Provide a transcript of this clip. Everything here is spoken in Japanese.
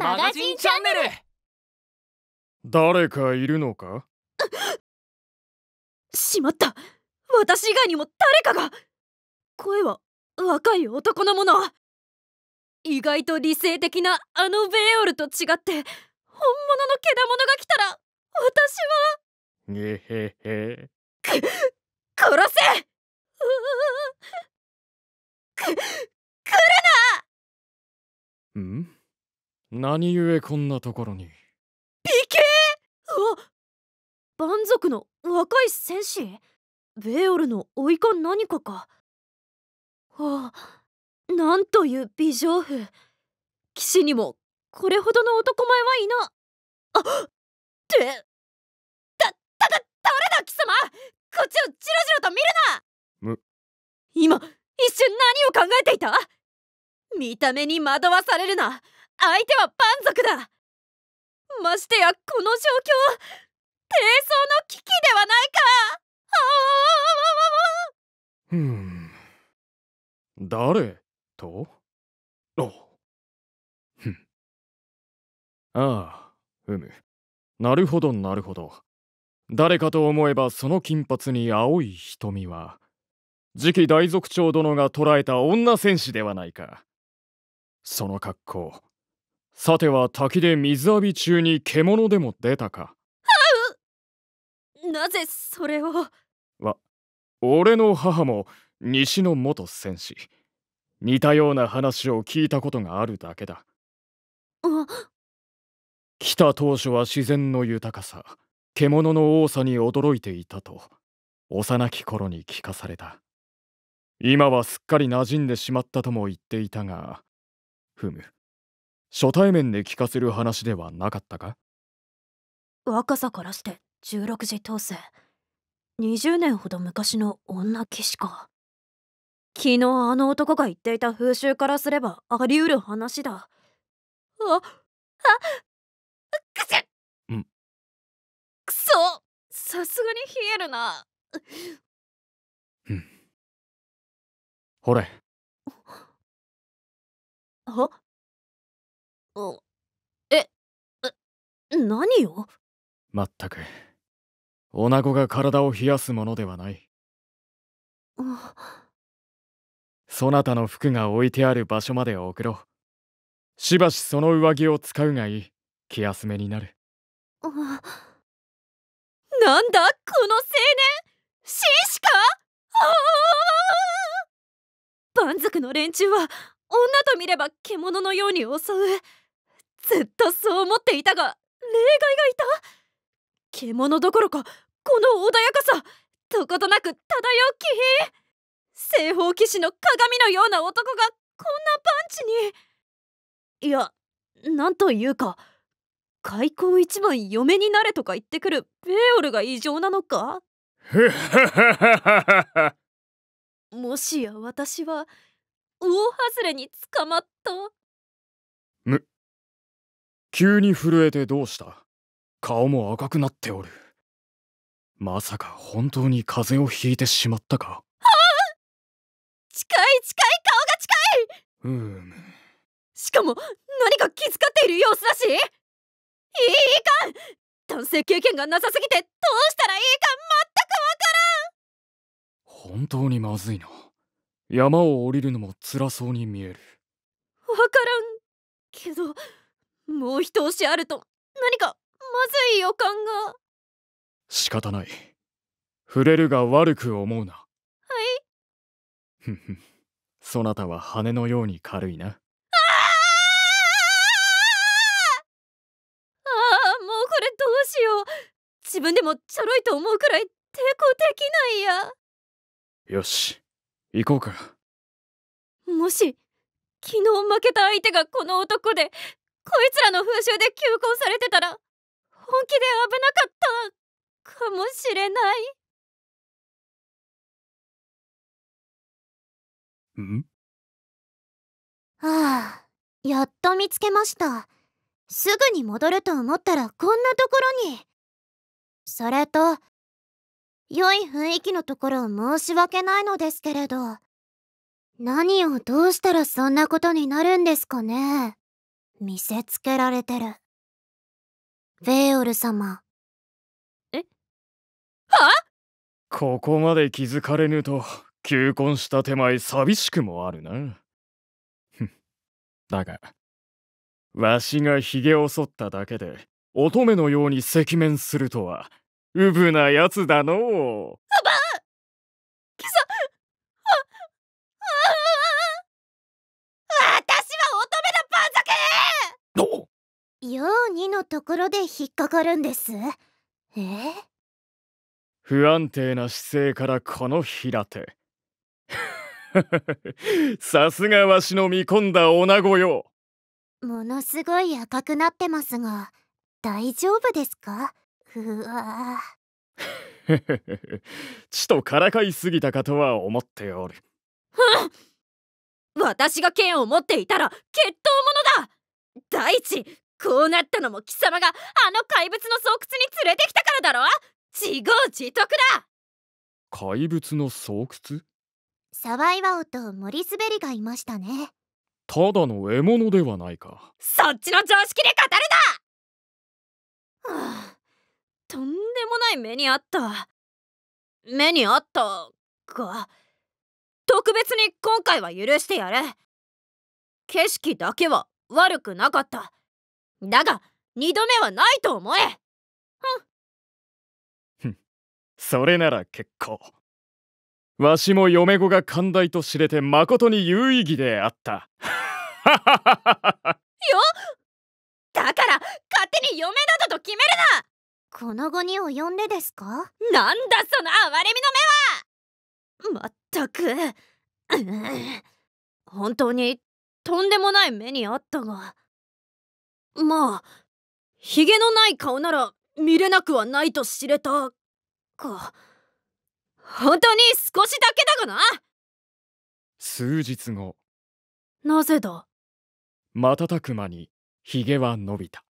マガジンチャンネル誰かいるのかしまった私以外にも誰かが声は若い男のもの意外と理性的なあのベーオルと違って本物のけだものが来たら私はげへへく殺せく来るなん何故こんなところにピケあ蛮族の若い戦士ベーオルのおいか何かかはあなんという美女婦騎士にもこれほどの男前はいなあってだだだ誰だ貴様こっちをジロジロと見るな今一瞬何を考えていた見た目に惑わされるな相手は蛮族だましてやこの状況低層の危機ではないかふん誰とあふんああうむなるほどなるほど誰かと思えばその金髪に青い瞳は次期大族長殿が捕らえた女戦士ではないかその格好さては滝で水浴び中に獣でも出たかなぜそれをわ俺の母も西の元戦士似たような話を聞いたことがあるだけだ来た当初は自然の豊かさ獣の多さに驚いていたと幼き頃に聞かされた今はすっかり馴染んでしまったとも言っていたがふむ初対面で聞かせる話ではなかったか若さからして16時当選20年ほど昔の女騎士か昨日あの男が言っていた風習からすればあり得る話だああくせんくそさすがに冷えるなうんほれあええ何よまったくおなごが体を冷やすものではないそなたの服が置いてある場所まで送ろうしばしその上着を使うがいい気休めになるなんだこの青年紳士かああ万族の連中は女と見れば獣のように襲うずっとそう思っていたが例外がいた獣どころかこの穏やかさとことなく漂う気品正方騎士の鏡のような男がこんなパンチにいやなんというか開口一番嫁になれとか言ってくるベーオルが異常なのか もしや私は大外れに捕まった急に震えてどうした顔も赤くなっておるまさか本当に風邪をひいてしまったかはあ、近い近い顔が近いうむしかも何か気遣っている様子だしいいかん男性経験がなさすぎてどうしたらいいか全くわからん本当にまずいな山を降りるのも辛そうに見えるわからんけどもう一押しあると何かまずい予感が仕方ない触れるが悪く思うなはいそなたは羽のように軽いなああもうこれどうしよう自分でもちょろいと思うくらい抵抗できないやよし行こうかもし昨日負けた相手がこの男でこいつらの風習で休校されてたら本気で危なかったかもしれないんはあやっと見つけましたすぐに戻ると思ったらこんなところにそれと良い雰囲気のところを申し訳ないのですけれど何をどうしたらそんなことになるんですかね見せつけられてる。ベーオル様。えはここまで気づかれぬと、求婚した手前寂しくもあるな。だが、わしが髭を剃っただけで、乙女のように赤面するとは、うぶなやつだのようにのところで引っかかるんですえ不安定な姿勢からこの平手 さすがわしの見込んだ女子よものすごい赤くなってますが大丈夫ですかうわ ちとからかいすぎたかとは思っておる私が剣を持っていたら決闘ものだ大地こうなったのも貴様があの怪物の巣窟に連れてきたからだろ自業自得だ怪物の巣窟サイワオと森滑りがいましたねただの獲物ではないかそっちの常識で語るな、はあ、とんでもない目にあった目にあったが特別に今回は許してやれ景色だけは悪くなかっただが二度目はないと思えふんそれなら結構わしも嫁子が寛大と知れて誠に有意義であった よだから勝手に嫁だとと決めるなこの後に及んでですかなんだその哀れみの目はまったく、本当にとんでもない目にあったがまあひげのない顔なら見れなくはないと知れたか本当に少しだけだがな数日後なぜだ瞬く間にひげは伸びた